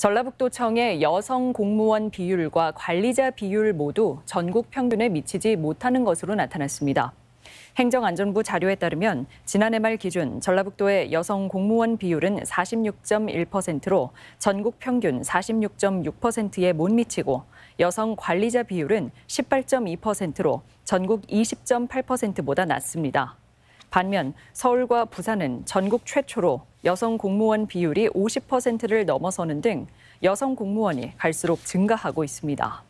전라북도청의 여성 공무원 비율과 관리자 비율 모두 전국 평균에 미치지 못하는 것으로 나타났습니다. 행정안전부 자료에 따르면 지난해 말 기준 전라북도의 여성 공무원 비율은 46.1%로 전국 평균 46.6%에 못 미치고 여성 관리자 비율은 18.2%로 전국 20.8%보다 낮습니다. 반면 서울과 부산은 전국 최초로 여성 공무원 비율이 50%를 넘어서는 등 여성 공무원이 갈수록 증가하고 있습니다.